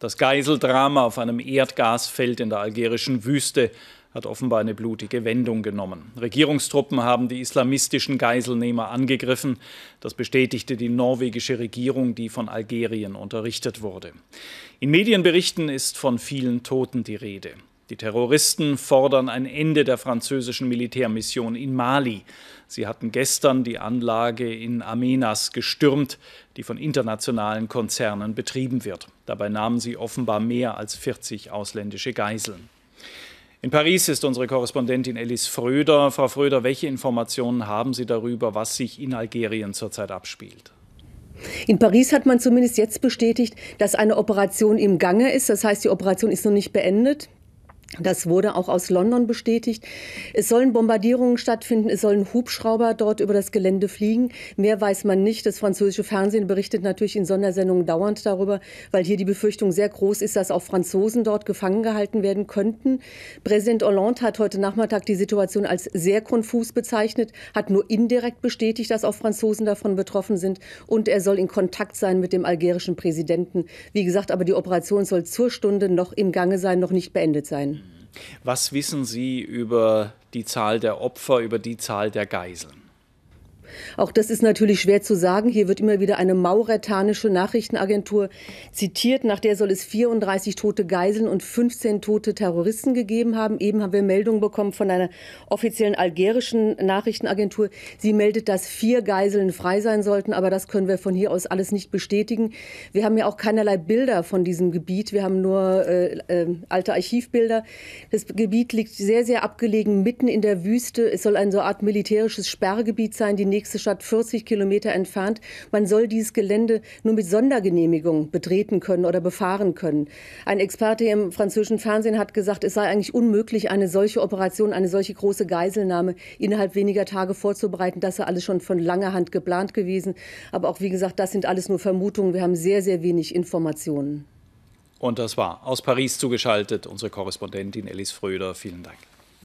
Das Geiseldrama auf einem Erdgasfeld in der algerischen Wüste hat offenbar eine blutige Wendung genommen. Regierungstruppen haben die islamistischen Geiselnehmer angegriffen. Das bestätigte die norwegische Regierung, die von Algerien unterrichtet wurde. In Medienberichten ist von vielen Toten die Rede. Die Terroristen fordern ein Ende der französischen Militärmission in Mali. Sie hatten gestern die Anlage in Amenas gestürmt, die von internationalen Konzernen betrieben wird. Dabei nahmen sie offenbar mehr als 40 ausländische Geiseln. In Paris ist unsere Korrespondentin Elis Fröder. Frau Fröder, welche Informationen haben Sie darüber, was sich in Algerien zurzeit abspielt? In Paris hat man zumindest jetzt bestätigt, dass eine Operation im Gange ist. Das heißt, die Operation ist noch nicht beendet. Das wurde auch aus London bestätigt. Es sollen Bombardierungen stattfinden, es sollen Hubschrauber dort über das Gelände fliegen. Mehr weiß man nicht. Das französische Fernsehen berichtet natürlich in Sondersendungen dauernd darüber, weil hier die Befürchtung sehr groß ist, dass auch Franzosen dort gefangen gehalten werden könnten. Präsident Hollande hat heute Nachmittag die Situation als sehr konfus bezeichnet, hat nur indirekt bestätigt, dass auch Franzosen davon betroffen sind und er soll in Kontakt sein mit dem algerischen Präsidenten. Wie gesagt, aber die Operation soll zur Stunde noch im Gange sein, noch nicht beendet sein. Was wissen Sie über die Zahl der Opfer, über die Zahl der Geiseln? Auch das ist natürlich schwer zu sagen. Hier wird immer wieder eine mauretanische Nachrichtenagentur zitiert, nach der soll es 34 tote Geiseln und 15 tote Terroristen gegeben haben. Eben haben wir Meldungen bekommen von einer offiziellen algerischen Nachrichtenagentur. Sie meldet, dass vier Geiseln frei sein sollten, aber das können wir von hier aus alles nicht bestätigen. Wir haben ja auch keinerlei Bilder von diesem Gebiet. Wir haben nur äh, äh, alte Archivbilder. Das Gebiet liegt sehr, sehr abgelegen, mitten in der Wüste. Es soll eine so Art militärisches Sperrgebiet sein. Die nächste Stadt 40 Kilometer entfernt. Man soll dieses Gelände nur mit Sondergenehmigung betreten können oder befahren können. Ein Experte im französischen Fernsehen hat gesagt, es sei eigentlich unmöglich, eine solche Operation, eine solche große Geiselnahme innerhalb weniger Tage vorzubereiten. Das sei alles schon von langer Hand geplant gewesen. Aber auch wie gesagt, das sind alles nur Vermutungen. Wir haben sehr, sehr wenig Informationen. Und das war aus Paris zugeschaltet unsere Korrespondentin Alice Fröder. Vielen Dank.